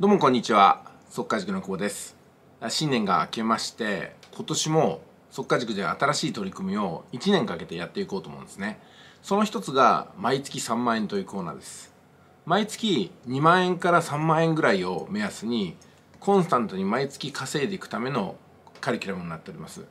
どうもこんにちは速稼塾の久保です新年が明けまして今年も速稼塾で新しい取り組みを1年かけてやっていこうと思うんですねその一つが毎月3万円というコーナーです毎月2万円から3万円ぐらいを目安にコンスタントに毎月稼いでいくためのカリキュラムになっております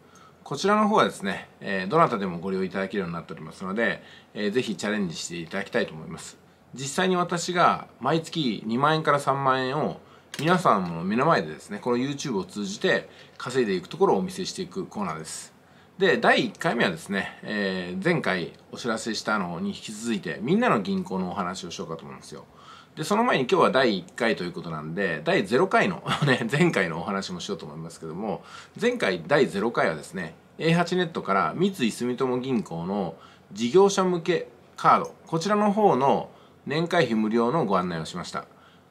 こちらの方はですね、えどなたでもご利用いただけるようになっておりますので、えー、ぜひチャレンジしていただきたいと思います実際に私が毎月2万円から3万円を皆さんの目の前でですねこの YouTube を通じて稼いでいくところをお見せしていくコーナーですで第1回目はですね、えー、前回お知らせしたのに引き続いてみんなの銀行のお話をしようかと思うんですよでその前に今日は第1回ということなんで第0回の ね前回のお話もしようと思いますけども前回第0回はですね A8 ネットから三井住友銀行の事業者向けカードこちらの方の年会費無料のご案内をしました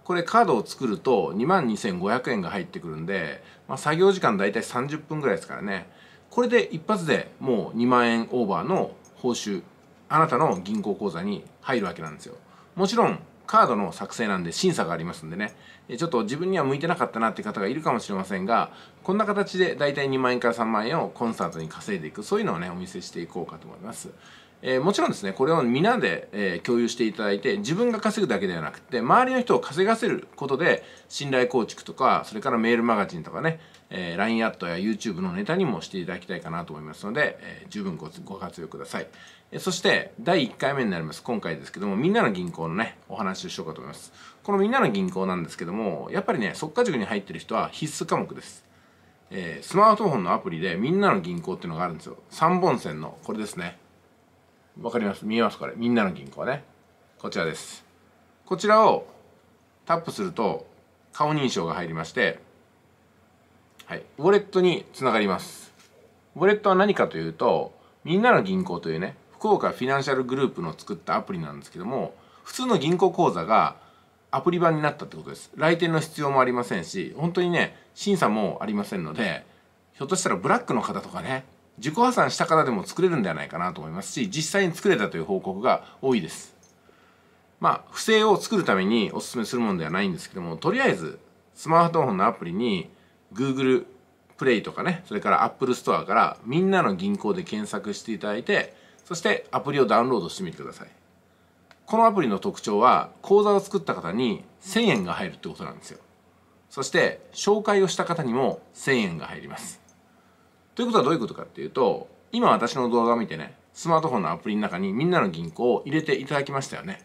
これカードを作ると22,500円が入ってくるんで、まあ、作業時間大体30分ぐらいですからねこれで一発でもう2万円オーバーの報酬あなたの銀行口座に入るわけなんですよもちろんカードの作成なんで審査がありますんでねちょっと自分には向いてなかったなって方がいるかもしれませんがこんな形で大体2万円から3万円をコンサートに稼いでいくそういうのをねお見せしていこうかと思いますえー、もちろんですねこれを皆で、えー、共有していただいて自分が稼ぐだけではなくて周りの人を稼がせることで信頼構築とかそれからメールマガジンとかね、えー、LINE アットや YouTube のネタにもしていただきたいかなと思いますので、えー、十分ごご活用ください、えー、そして第1回目になります今回ですけどもみんなの銀行のねお話をしようかと思いますこのみんなの銀行なんですけどもやっぱりね即稼塾に入ってる人は必須科目ですえー、スマートフォンのアプリでみんなの銀行っていうのがあるんですよ。3本線の、これですね。わかります見えますこれみんなの銀行ねこちらですこちらをタップすると顔認証が入りまして、はい、ウォレットにつながりますウォレットは何かというとみんなの銀行というね福岡フィナンシャルグループの作ったアプリなんですけども普通の銀行口座がアプリ版になったってことです来店の必要もありませんし本当にね審査もありませんのでひょっとしたらブラックの方とかね自己破産した方でも作れるんではないかなと思いますし実際に作れたという報告が多いですまあ不正を作るためにおすすめするものではないんですけどもとりあえずスマートフォンのアプリに Google プレイとかねそれから Apple Store からみんなの銀行で検索していただいてそしてアプリをダウンロードしてみてくださいこのアプリの特徴は口座を作った方に1000円が入るってことなんですよそして紹介をした方にも1000円が入りますということはどういうことかっていうと今私の動画を見てねスマートフォンのアプリの中にみんなの銀行を入れていただきましたよね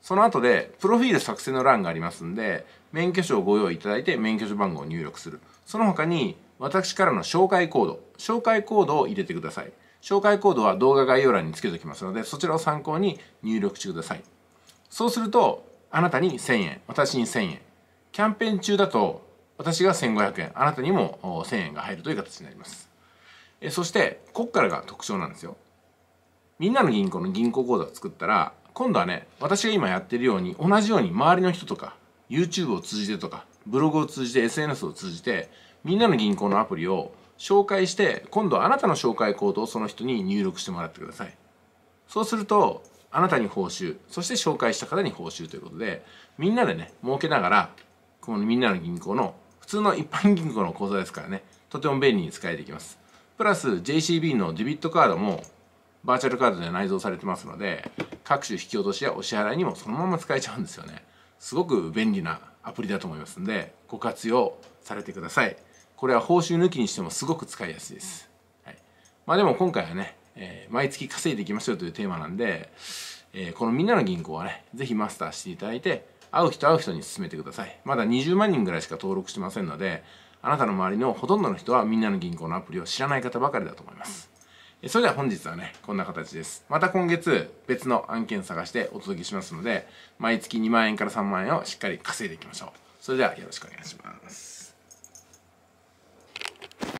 その後でプロフィール作成の欄がありますんで免許証をご用意いただいて免許証番号を入力するその他に私からの紹介コード紹介コードを入れてください紹介コードは動画概要欄につけておきますのでそちらを参考に入力してくださいそうするとあなたに1000円私に1000円キャンペーン中だと私が1500円あなたにも1000円が入るという形になりますえそしてこっからが特徴なんですよみんなの銀行の銀行口座を作ったら今度はね私が今やってるように同じように周りの人とか YouTube を通じてとかブログを通じて SNS を通じてみんなの銀行のアプリを紹介して今度はあなたの紹介コードをその人に入力してもらってくださいそうするとあなたに報酬そして紹介した方に報酬ということでみんなでね儲けながらこのみんなの銀行の普通の一般銀行の口座ですからねとても便利に使えていきますプラス JCB のデビットカードもバーチャルカードで内蔵されてますので各種引き落としやお支払いにもそのまま使えちゃうんですよねすごく便利なアプリだと思いますんでご活用されてくださいこれは報酬抜きにしてもすごく使いやすいです、はい、まあでも今回はね、えー、毎月稼いでいきましょうというテーマなんで、えー、このみんなの銀行はね是非マスターしていただいて会う人会う人に勧めてくださいまだ20万人ぐらいしか登録してませんのであなたの周りのほとんどの人はみんなの銀行のアプリを知らない方ばかりだと思います。それでは本日はね、こんな形です。また今月別の案件探してお届けしますので、毎月2万円から3万円をしっかり稼いでいきましょう。それではよろしくお願いします。